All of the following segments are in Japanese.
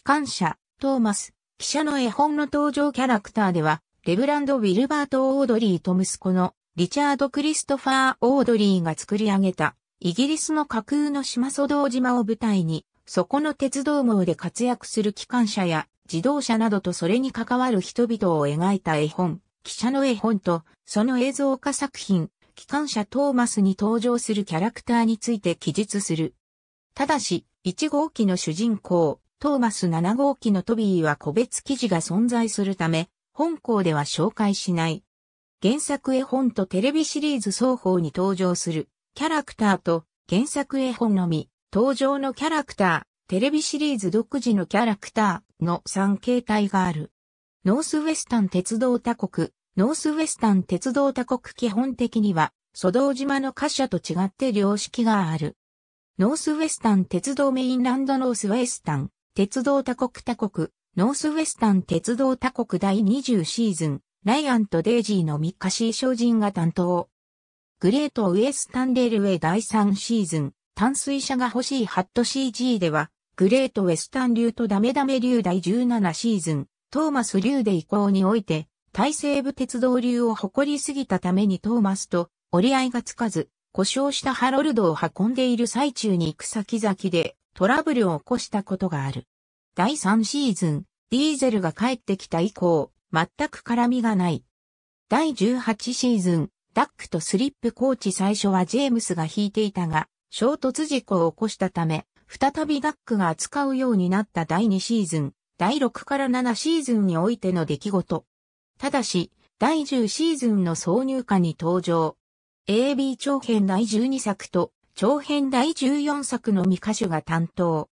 機関車、トーマス、記者の絵本の登場キャラクターでは、レブランド・ウィルバート・オードリーと息子のリチャード・クリストファー・オードリーが作り上げた、イギリスの架空の島祖堂島を舞台に、そこの鉄道網で活躍する機関車や自動車などとそれに関わる人々を描いた絵本、記者の絵本と、その映像化作品、機関車トーマスに登場するキャラクターについて記述する。ただし、1号機の主人公、トーマス7号機のトビーは個別記事が存在するため、本校では紹介しない。原作絵本とテレビシリーズ双方に登場するキャラクターと原作絵本のみ、登場のキャラクター、テレビシリーズ独自のキャラクターの3形態がある。ノースウェスタン鉄道他国、ノースウェスタン鉄道他国基本的には、ド道島の貨車と違って良識がある。ノースウェスタン鉄道メインランドノースウェスタン、鉄道他国多国、ノースウェスタン鉄道他国第20シーズン、ライアンとデイジーの三日市商人が担当。グレートウエスタンレールウェイ第3シーズン、淡水車が欲しいハット CG では、グレートウェスタン流とダメダメ流第17シーズン、トーマス流で移行において、大西部鉄道流を誇りすぎたためにトーマスと折り合いがつかず、故障したハロルドを運んでいる最中に行く先々で、トラブルを起こしたことがある。第3シーズン、ディーゼルが帰ってきた以降、全く絡みがない。第18シーズン、ダックとスリップコーチ最初はジェームスが引いていたが、衝突事故を起こしたため、再びダックが扱うようになった第2シーズン、第6から7シーズンにおいての出来事。ただし、第10シーズンの挿入歌に登場。AB 長編第12作と長編第14作の未歌手が担当。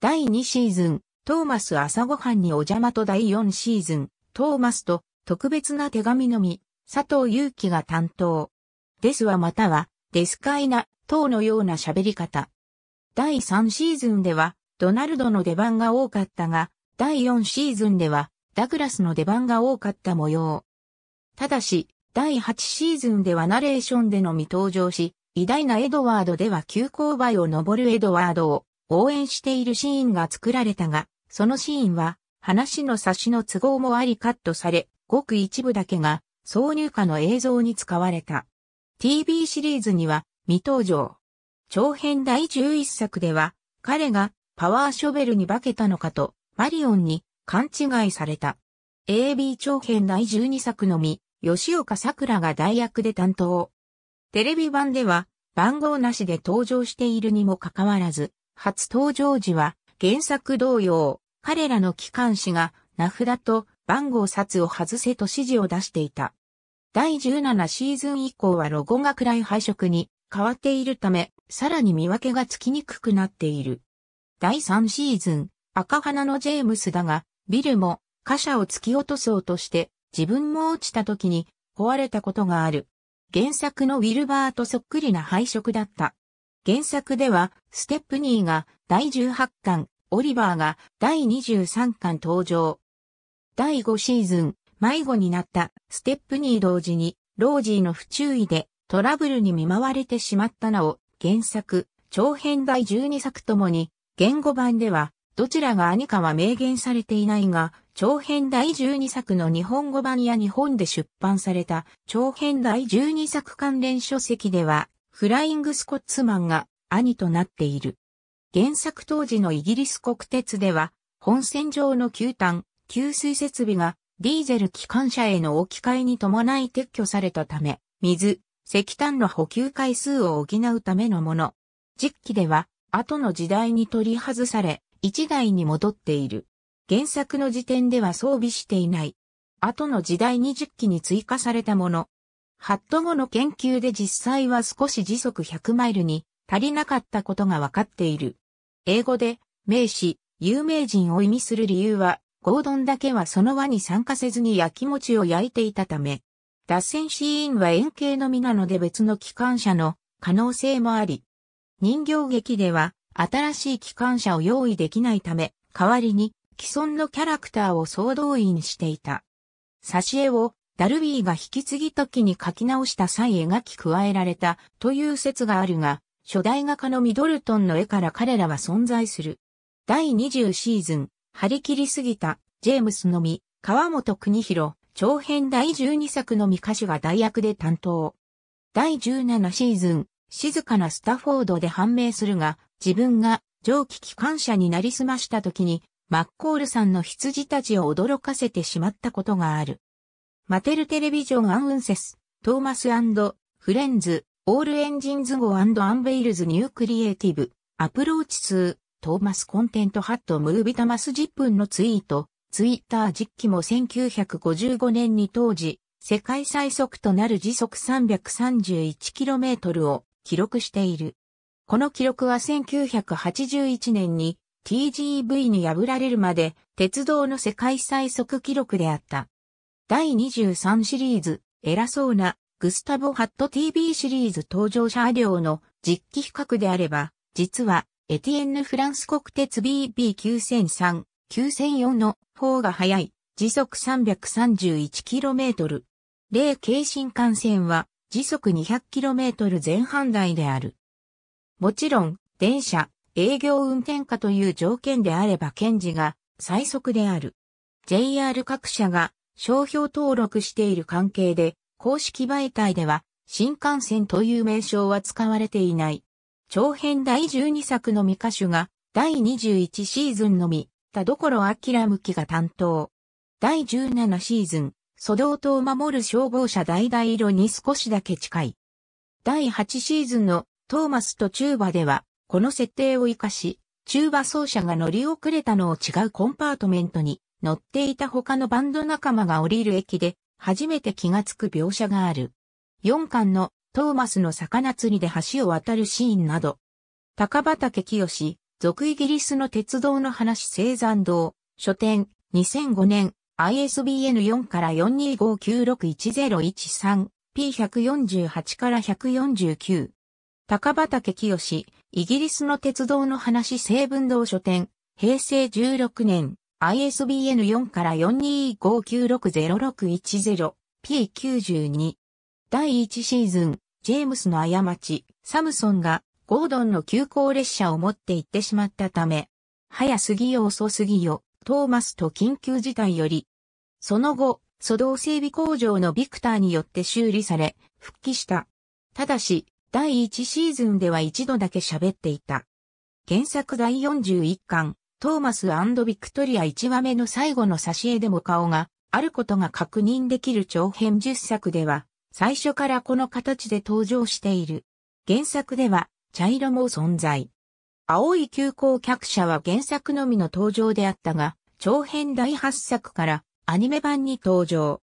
第2シーズン、トーマス朝ごはんにお邪魔と第4シーズン、トーマスと特別な手紙のみ、佐藤祐樹が担当。ですはまたは、デスカイナ、等のような喋り方。第3シーズンでは、ドナルドの出番が多かったが、第4シーズンでは、ダグラスの出番が多かった模様。ただし、第8シーズンではナレーションでのみ登場し、偉大なエドワードでは急勾配を登るエドワードを応援しているシーンが作られたが、そのシーンは話の差しの都合もありカットされ、ごく一部だけが挿入歌の映像に使われた。TV シリーズには未登場。長編第11作では彼がパワーショベルに化けたのかとマリオンに勘違いされた。AB 長編第12作のみ、吉岡桜が代役で担当。テレビ版では番号なしで登場しているにもかかわらず、初登場時は原作同様、彼らの機関士が名札と番号札を外せと指示を出していた。第17シーズン以降はロゴが暗い配色に変わっているため、さらに見分けがつきにくくなっている。第3シーズン、赤花のジェームスだが、ビルも貨車を突き落とそうとして、自分も落ちた時に壊れたことがある。原作のウィルバーとそっくりな配色だった。原作では、ステップニーが第18巻、オリバーが第23巻登場。第5シーズン、迷子になったステップニー同時に、ロージーの不注意でトラブルに見舞われてしまったなお、原作、長編第12作ともに、言語版ではどちらが兄かは明言されていないが、長編第12作の日本語版や日本で出版された長編第12作関連書籍では、フライングスコッツマンが兄となっている。原作当時のイギリス国鉄では、本線上の球炭、給水設備がディーゼル機関車への置き換えに伴い撤去されたため、水、石炭の補給回数を補うためのもの。実機では、後の時代に取り外され、1台に戻っている。原作の時点では装備していない。後の時代20機に追加されたもの。ハット後の研究で実際は少し時速100マイルに足りなかったことが分かっている。英語で名詞、有名人を意味する理由は、ゴードンだけはその輪に参加せずに焼き餅を焼いていたため、脱線シーンは円形のみなので別の機関車の可能性もあり、人形劇では新しい機関車を用意できないため、代わりに既存のキャラクターを総動員していた。挿絵をダルビーが引き継ぎ時に書き直した際描き加えられたという説があるが、初代画家のミドルトンの絵から彼らは存在する。第20シーズン、張り切りすぎた、ジェームスのみ、川本邦広、長編第12作のみ歌手が代役で担当。第17シーズン、静かなスタフォードで判明するが、自分が蒸気機関車になりすました時に、マッコールさんの羊たちを驚かせてしまったことがある。マテルテレビジョンアンウンセス、トーマスフレンズ、オールエンジンズ号アンベイルズニュークリエイティブ、アプローチ2、トーマスコンテントハットムービタマス10分のツイート、ツイッター実機も1955年に当時、世界最速となる時速 331km を記録している。この記録は1981年に TGV に破られるまで鉄道の世界最速記録であった。第23シリーズ、偉そうなグスタボ・ハット TV シリーズ登場車両の実機比較であれば、実はエティエンヌ・フランス国鉄 BB9003、9004の方が速い、時速 331km。例京新幹線は時速 200km 前半台である。もちろん、電車、営業運転下という条件であれば検事が最速である。JR 各社が商標登録している関係で、公式媒体では新幹線という名称は使われていない。長編第12作の未歌手が第21シーズンのみ、田所明向きが担当。第17シーズン、素道と守る消防車代々色に少しだけ近い。第8シーズンのトーマスとチューバでは、この設定を活かし、チューバ奏者が乗り遅れたのを違うコンパートメントに乗っていた他のバンド仲間が降りる駅で、初めて気がつく描写がある。4巻のトーマスの魚釣りで橋を渡るシーンなど、高畑清、俗イギリスの鉄道の話生山堂、書店、2005年、ISBN4 から 425961013P148 から149。高畑清、イギリスの鉄道の話成分道書店、平成16年、ISBN4 から 425960610P92。第1シーズン、ジェームスの過ち、サムソンがゴードンの急行列車を持って行ってしまったため、早すぎよ遅すぎよ、トーマスと緊急事態より、その後、蘇道整備工場のビクターによって修理され、復帰した。ただし、第1シーズンでは一度だけ喋っていた。原作第41巻、トーマスビクトリア1話目の最後の挿絵でも顔があることが確認できる長編10作では、最初からこの形で登場している。原作では、茶色も存在。青い急行客車は原作のみの登場であったが、長編第8作からアニメ版に登場。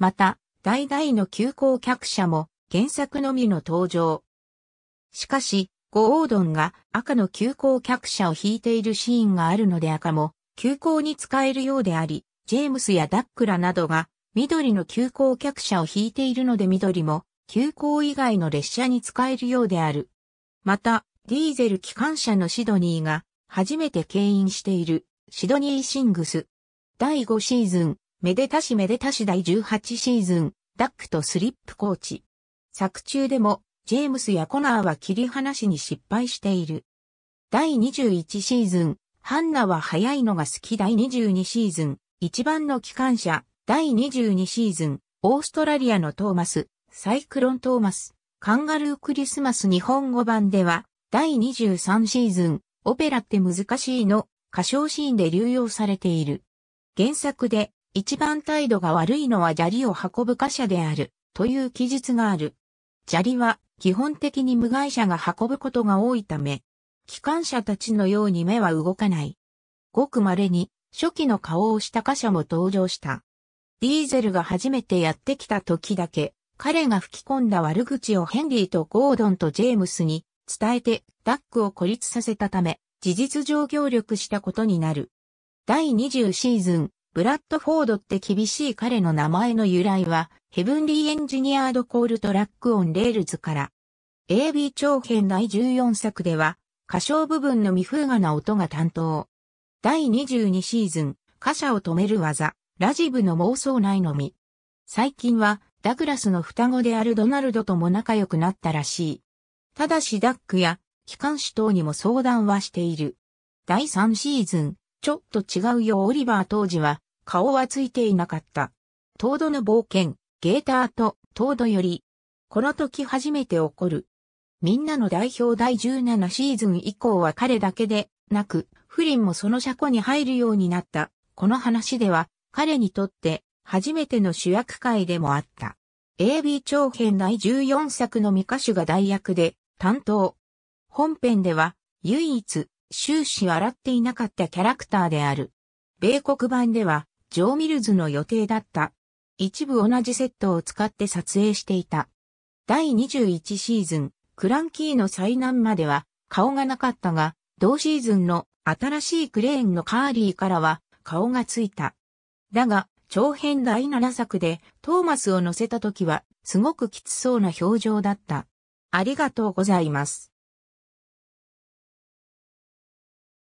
また、代々の急行客車も原作のみの登場。しかし、ゴオードンが赤の急行客車を引いているシーンがあるので赤も急行に使えるようであり、ジェームスやダックラなどが緑の急行客車を引いているので緑も急行以外の列車に使えるようである。また、ディーゼル機関車のシドニーが初めて牽引しているシドニーシングス。第5シーズン、めでたしめでたし第18シーズン、ダックとスリップコーチ。作中でもジェームスやコナーは切り離しに失敗している。第21シーズン、ハンナは早いのが好き第22シーズン、一番の機関車、第22シーズン、オーストラリアのトーマス、サイクロントーマス、カンガルークリスマス日本語版では、第23シーズン、オペラって難しいの、歌唱シーンで流用されている。原作で、一番態度が悪いのは砂利を運ぶ貨車である、という記述がある。砂利は、基本的に無害者が運ぶことが多いため、機関車たちのように目は動かない。ごく稀に初期の顔をした貨車も登場した。ディーゼルが初めてやってきた時だけ、彼が吹き込んだ悪口をヘンリーとゴードンとジェームスに伝えてダックを孤立させたため、事実上協力したことになる。第20シーズン、ブラッドフォードって厳しい彼の名前の由来は、ヘブンリーエンジニアードコールトラックオンレールズから。AB 長編第14作では、歌唱部分の未風雅な音が担当。第22シーズン、歌者を止める技、ラジブの妄想内のみ。最近は、ダグラスの双子であるドナルドとも仲良くなったらしい。ただしダックや、機関士等にも相談はしている。第3シーズン、ちょっと違うよオリバー当時は、顔はついていなかった。東土の冒険、ゲーターと東土より、この時初めて起こる。みんなの代表第17シーズン以降は彼だけでなく、フリンもその車庫に入るようになった。この話では、彼にとって初めての主役会でもあった。AB 長編第14作のミカシュが代役で担当。本編では唯一終始笑っていなかったキャラクターである。米国版ではジョー・ミルズの予定だった。一部同じセットを使って撮影していた。第21シーズン、クランキーの災難までは顔がなかったが、同シーズンの新しいクレーンのカーリーからは顔がついた。だが、長編第7作でトーマスを乗せた時はすごくきつそうな表情だった。ありがとうございます。